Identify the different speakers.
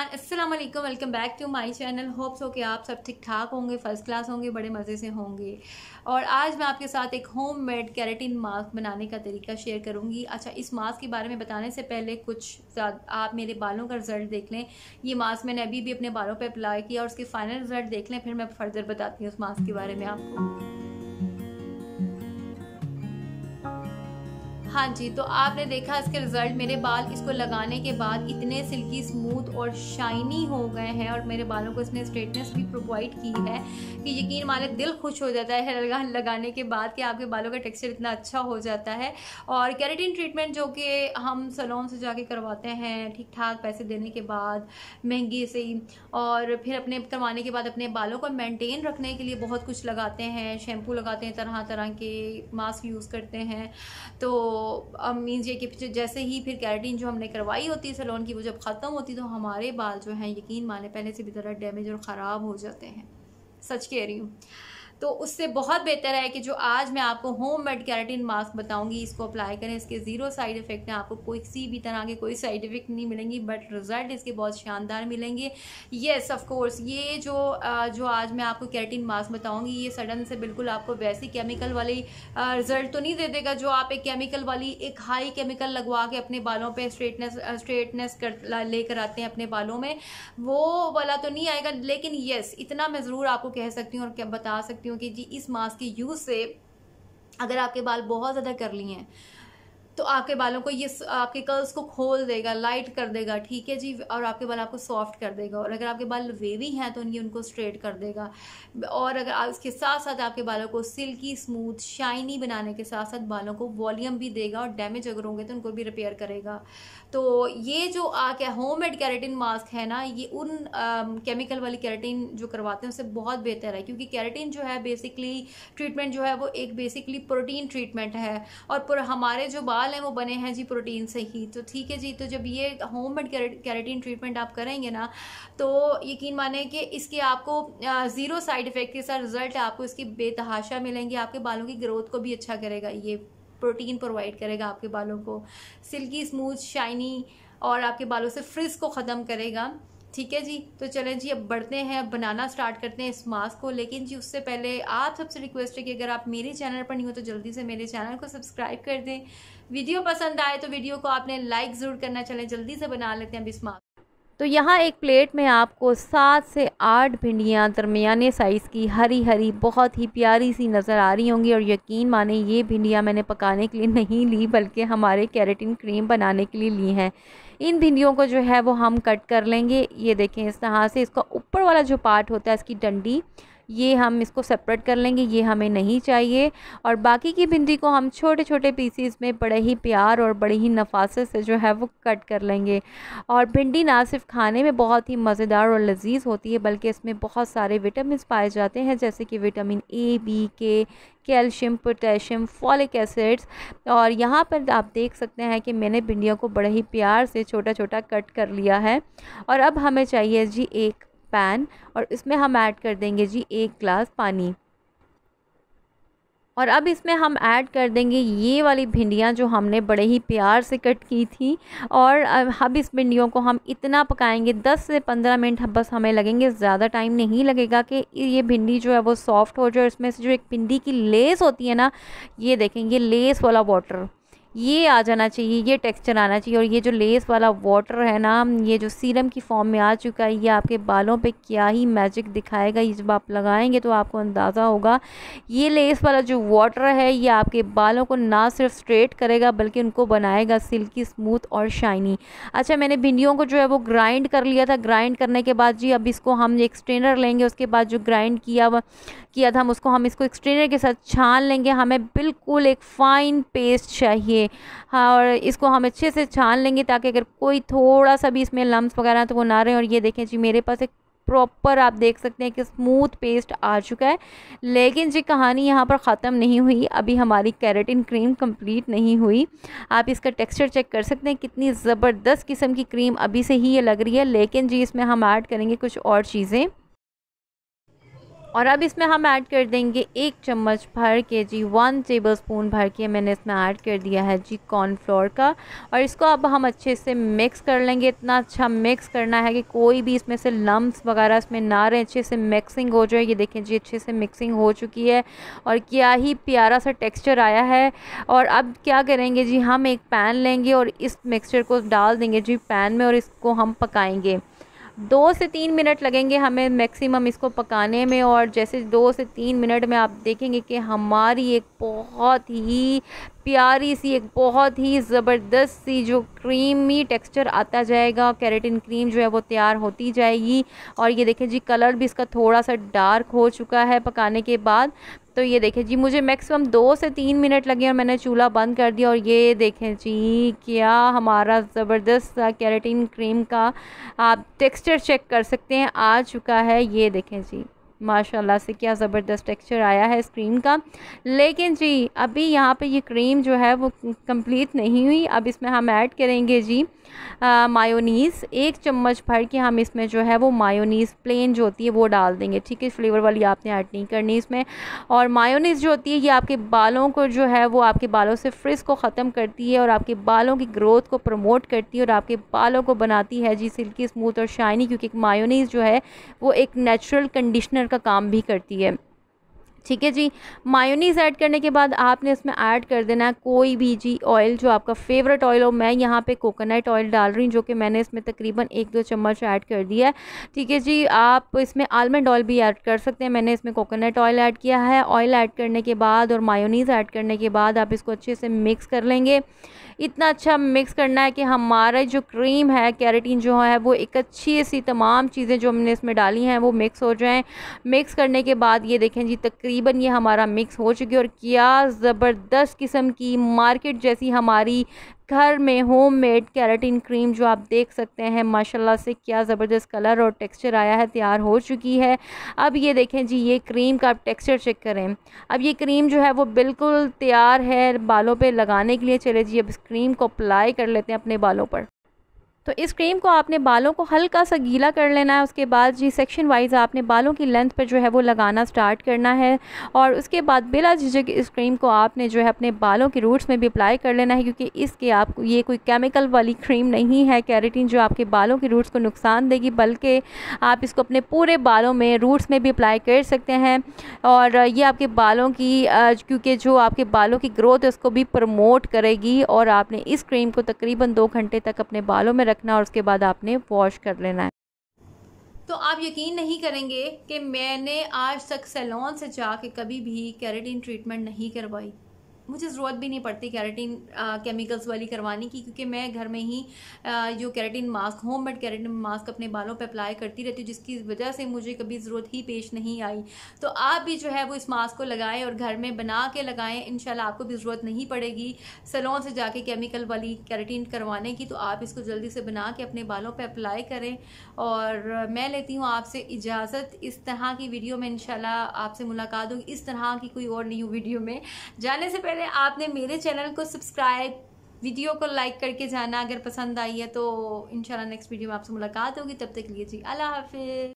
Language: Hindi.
Speaker 1: एवरीवन अस्सलाम वालेकुम welcome back to my channel hopes हो कि आप सब ठीक ठाक होंगे फर्स्ट क्लास होंगे बड़े मज़े से होंगे और आज मैं आपके साथ एक होम मेड कैरेटिन मास्क बनाने का तरीका शेयर करूंगी अच्छा इस मास्क के बारे में बताने से पहले कुछ आप मेरे बालों का रिजल्ट देख लें ये मास्क मैंने अभी भी अपने बालों पर अप्लाई किया और उसके फाइनल रिजल्ट देख लें फिर मैं फर्दर बताती हूँ उस मास्क के बारे में आपको हाँ जी तो आपने देखा इसके रिजल्ट मेरे बाल इसको लगाने के बाद इतने सिल्की स्मूथ और शाइनी हो गए हैं और मेरे बालों को इसने स्ट्रेटनेस भी प्रोवाइड की है कि यकीन माने दिल खुश हो जाता है लगाने के बाद कि आपके बालों का टेक्सचर इतना अच्छा हो जाता है और कैरेटिन ट्रीटमेंट जो कि हम सलोन से जाके करवाते हैं ठीक ठाक पैसे देने के बाद महंगी से और फिर अपने करवाने के बाद अपने बालों को मैंटेन रखने के लिए बहुत कुछ लगाते हैं शैम्पू लगाते हैं तरह तरह के मास्क यूज़ करते हैं तो अब मीन्स ये कि जैसे ही फिर कैरेटीन जो हमने करवाई होती है सलोन की वो जब ख़त्म होती तो हमारे बाल जो हैं यकीन माने पहले से भी ज़रा डैमेज और ख़राब हो जाते हैं सच कह रही हूँ तो उससे बहुत बेहतर है कि जो आज मैं आपको होम मेड कैरेटिन मास्क बताऊंगी इसको अप्लाई करें इसके ज़ीरो साइड इफेक्ट हैं आपको कोई किसी भी तरह के कोई साइड इफेक्ट नहीं मिलेंगी बट रिजल्ट इसके बहुत शानदार मिलेंगे येस ऑफकोर्स ये जो जो आज मैं आपको कैरेटिन मास्क बताऊँगी ये सडन से बिल्कुल आपको वैसी केमिकल वाली रिजल्ट तो नहीं दे देगा जो आप एक केमिकल वाली एक हाई केमिकल लगवा के अपने बालों पर स्ट्रेटनेस स्ट्रेटनेस कर लेकर आते हैं अपने बालों में वो वाला तो नहीं आएगा लेकिन येस इतना मैं ज़रूर आपको कह सकती हूँ और बता सकती हूँ कि जी इस मास्क के यूज़ से अगर आपके बाल बहुत ज़्यादा लिए हैं तो आपके बालों को ये आपके कर्ल्स को खोल देगा लाइट कर देगा ठीक है जी और आपके बाल आपको सॉफ्ट कर देगा और अगर आपके बाल वेवी हैं तो ये उनको स्ट्रेट कर देगा और अगर आप इसके साथ साथ आपके बालों को सिल्की स्मूथ शाइनी बनाने के साथ साथ बालों को वॉल्यूम भी देगा और डैमेज अगर होंगे तो उनको भी रिपेयर करेगा तो ये जो आ क्या होम मेड कैरेटिन मास्क है ना ये उन केमिकल um, वाली कैरेटिन जो करवाते हैं उससे बहुत बेहतर है क्योंकि कैरेटिन जो है बेसिकली ट्रीटमेंट जो है वो एक बेसिकली प्रोटीन ट्रीटमेंट है और हमारे जो बाल हैं वो बने हैं जी प्रोटीन से ही तो ठीक है जी तो जब ये होम मेड कैरेटिन ट्रीटमेंट आप करेंगे ना तो यकीन माने कि इसके आपको ज़ीरो साइड इफेक्ट के साथ रिजल्ट आपको इसकी बेतहाशा मिलेंगी आपके बालों की ग्रोथ को भी अच्छा करेगा ये प्रोटीन प्रोवाइड करेगा आपके बालों को सिल्की स्मूथ शाइनी और आपके बालों से फ्रिज को ख़त्म करेगा ठीक है जी तो चलें जी अब बढ़ते हैं अब बनाना स्टार्ट करते हैं इस मास्क को लेकिन जी उससे पहले आप सबसे रिक्वेस्ट है कि अगर आप मेरे चैनल पर नहीं हो तो जल्दी से मेरे चैनल को सब्सक्राइब कर दें वीडियो पसंद आए तो वीडियो को आपने लाइक ज़रूर करना चलें जल्दी से बना लेते हैं अब इस मास्क तो यहाँ एक प्लेट में आपको सात से आठ भिंडियाँ दरमियाने साइज़ की हरी हरी बहुत ही प्यारी सी नज़र आ रही होंगी और यकीन माने ये भिंडियाँ मैंने पकाने के लिए नहीं ली बल्कि हमारे कैरेटिन क्रीम बनाने के लिए ली हैं इन भिंडियों को जो है वो हम कट कर लेंगे ये देखें इस तरह से इसका ऊपर वाला जो पार्ट होता है इसकी डंडी ये हम इसको सेपरेट कर लेंगे ये हमें नहीं चाहिए और बाकी की भिंडी को हम छोटे छोटे पीसीस में बड़े ही प्यार और बड़ी ही नफासत से जो है वो कट कर लेंगे और भिंडी ना सिर्फ खाने में बहुत ही मज़ेदार और लजीज होती है बल्कि इसमें बहुत सारे विटामिन पाए जाते हैं जैसे कि vitamin A B K calcium potassium folic acids और यहाँ पर आप देख सकते हैं कि मैंने भिंडियों को बड़े ही प्यार से छोटा छोटा कट कर लिया है और अब हमें चाहिए जी एक पैन और इसमें हम ऐड कर देंगे जी एक ग्लास पानी और अब इसमें हम ऐड कर देंगे ये वाली भिंडियाँ जो हमने बड़े ही प्यार से कट की थी और अब इस भिंडियों को हम इतना पकाएंगे 10 से 15 मिनट बस हमें लगेंगे ज़्यादा टाइम नहीं लगेगा कि ये भिंडी जो है वो सॉफ्ट हो जाए इसमें से जो एक भिंडी की लेस होती है ना ये देखेंगे लेस वाला वाटर ये आ जाना चाहिए ये टेक्सचर आना चाहिए और ये जो लेस वाला वाटर है ना ये जो सीरम की फॉर्म में आ चुका है ये आपके बालों पे क्या ही मैजिक दिखाएगा ये जब आप लगाएंगे तो आपको अंदाज़ा होगा ये लेस वाला जो वाटर है ये आपके बालों को ना सिर्फ स्ट्रेट करेगा बल्कि उनको बनाएगा सिल्की स्मूथ और शाइनी अच्छा मैंने भिंडियों को जो है वो ग्राइंड कर लिया था ग्राइंड करने के बाद जी अब इसको हम एक स्ट्रेनर लेंगे उसके बाद जो ग्राइंड किया हुआ किया था हम उसको हम इसको एक स्ट्रेनर के साथ छान लेंगे हमें बिल्कुल एक फ़ाइन पेस्ट चाहिए लेंगे हाँ और इसको हम अच्छे से छान लेंगे ताकि अगर कोई थोड़ा सा भी इसमें लम्ब वगैरह तो वो ना रहे और ये देखें जी मेरे पास एक प्रॉपर आप देख सकते हैं कि स्मूथ पेस्ट आ चुका है लेकिन जी कहानी यहाँ पर ख़त्म नहीं हुई अभी हमारी कैरेटिन क्रीम कंप्लीट नहीं हुई आप इसका टेक्सचर चेक कर सकते हैं कितनी ज़बरदस्त किस्म की क्रीम अभी से ही ये लग रही है लेकिन जी इसमें हम ऐड करेंगे कुछ और चीज़ें और अब इसमें हम ऐड कर देंगे एक चम्मच भर के जी वन टेबल स्पून भर के मैंने इसमें ऐड कर दिया है जी कॉर्नफ्लोर का और इसको अब हम अच्छे से मिक्स कर लेंगे इतना अच्छा मिक्स करना है कि कोई भी इसमें से लम्ब वगैरह इसमें ना रहे अच्छे से मिक्सिंग हो जाए ये देखें जी अच्छे से मिक्सिंग हो चुकी है और क्या ही प्यारा सा टेक्स्चर आया है और अब क्या करेंगे जी हम एक पैन लेंगे और इस मिक्सचर को डाल देंगे जी पैन में और इसको हम पकाएँगे दो से तीन मिनट लगेंगे हमें मैक्सिमम इसको पकाने में और जैसे दो से तीन मिनट में आप देखेंगे कि हमारी एक बहुत ही प्यारी सी एक बहुत ही ज़बरदस्त सी जो क्रीमी टेक्सचर आता जाएगा कैरेटिन क्रीम जो है वो तैयार होती जाएगी और ये देखें जी कलर भी इसका थोड़ा सा डार्क हो चुका है पकाने के बाद तो ये देखें जी मुझे मैक्सिमम दो से तीन मिनट लगे और मैंने चूल्हा बंद कर दिया और ये देखें जी क्या हमारा ज़बरदस्त कैरेटिन क्रीम का आप टेक्सचर चेक कर सकते हैं आ चुका है ये देखें जी माशाल्लाह से क्या ज़बरदस्त टेक्सचर आया है इस क्रीम का लेकिन जी अभी यहाँ पे ये क्रीम जो है वो कंप्लीट नहीं हुई अब इसमें हम ऐड करेंगे जी मायोनीज़ एक चम्मच भर के हम इसमें जो है वो मायोनीज़ प्लेन जो होती है वो डाल देंगे ठीक है फ्लेवर वाली आपने ऐड नहीं करनी इसमें और मायोनीज़ जो होती है ये आपके बालों को जो है वो आपके बालों से फ्रिज को ख़त्म करती है और आपके बालों की ग्रोथ को प्रमोट करती है और आपके बालों को बनाती है जी सिल्की स्मूथ और शाइनी क्योंकि मायोनीज़ जो है वो एक नेचुरल कंडीशनर का काम भी करती है ठीक है जी मायोनीज ऐड करने के बाद आपने इसमें ऐड कर देना है कोई भी जी ऑयल जो आपका फेवरेट ऑयल हो मैं यहाँ पे कोकोनट ऑयल डाल रही हूँ जो कि मैंने इसमें तकरीबन एक दो चम्मच ऐड कर दिया है ठीक है जी आप इसमें आलमंड ऑयल भी ऐड कर सकते हैं मैंने इसमें कोकोनट ऑयल ऐड किया है ऑयल ऐड करने के बाद और मायोनीज़ ऐड करने के बाद आप इसको अच्छे से मिक्स कर लेंगे इतना अच्छा मिक्स करना है कि हमारा जो क्रीम है कैरेटीन जो है वो एक अच्छी सी तमाम चीज़ें जो हमने इसमें डाली हैं वो मिक्स हो जाएँ मिक्स करने के बाद ये देखें जी तक तकरीबन ये हमारा मिक्स हो चुकी है और क्या ज़बरदस्त किस्म की मार्केट जैसी हमारी घर में होम मेड कैरेटिन क्रीम जो आप देख सकते हैं माशाल्लाह से क्या ज़बरदस्त कलर और टेक्सचर आया है तैयार हो चुकी है अब ये देखें जी ये क्रीम का आप टेक्स्चर चेक करें अब ये क्रीम जो है वो बिल्कुल तैयार है बालों पे लगाने के लिए चले जी अब इस क्रीम को अप्लाई कर लेते हैं अपने बालों पर तो इस क्रीम को आपने बालों को हल्का सा गीला कर लेना है उसके बाद जी सेक्शन वाइज आपने बालों की लेंथ पर जो है वो लगाना स्टार्ट करना है और उसके बाद बिला झिझक इस क्रीम को आपने जो है अपने बालों के रूट्स में भी अप्लाई कर लेना है क्योंकि इसके आप ये कोई केमिकल वाली क्रीम नहीं है कैरेटीन जो आपके बालों के रूट्स को नुकसान देगी बल्कि आप इसको अपने पूरे बालों में रूट्स में भी अप्लाई कर सकते हैं और ये आपके बालों की क्योंकि जो आपके बालों की ग्रोथ है उसको भी प्रमोट करेगी और आपने इस क्रीम को तकरीबन दो घंटे तक अपने बालों में रखना और उसके बाद आपने वॉश कर लेना है तो आप यकीन नहीं करेंगे कि मैंने आज तक सैलून से जाके कभी भी कैरेटीन ट्रीटमेंट नहीं करवाई मुझे ज़रूरत भी नहीं पड़ती कैरेटीन केमिकल्स वाली करवाने की क्योंकि मैं घर में ही आ, जो keratin mask home made keratin mask अपने बालों पर अप्लाई करती रहती हूँ जिसकी वजह से मुझे कभी ज़रूरत ही पेश नहीं आई तो आप भी जो है वो इस मास्क को लगाएं और घर में बना के लगाएं इन आपको भी ज़रूरत नहीं पड़ेगी सलोन से जाके केमिकल वाली कैरेटीन करवाने की तो आप इसको जल्दी से बना के अपने बालों पर अप्लाई करें और मैं लेती हूँ आपसे इजाज़त इस तरह की वीडियो में इनशाला आपसे मुलाकात होगी इस तरह की कोई और नहीं हूँ वीडियो में जाने से पहले पहले आपने मेरे चैनल को सब्सक्राइब वीडियो को लाइक करके जाना अगर पसंद आई है तो इंशाल्लाह नेक्स्ट वीडियो में आपसे मुलाकात होगी तब तक लिए जी अल्लाह हाफिज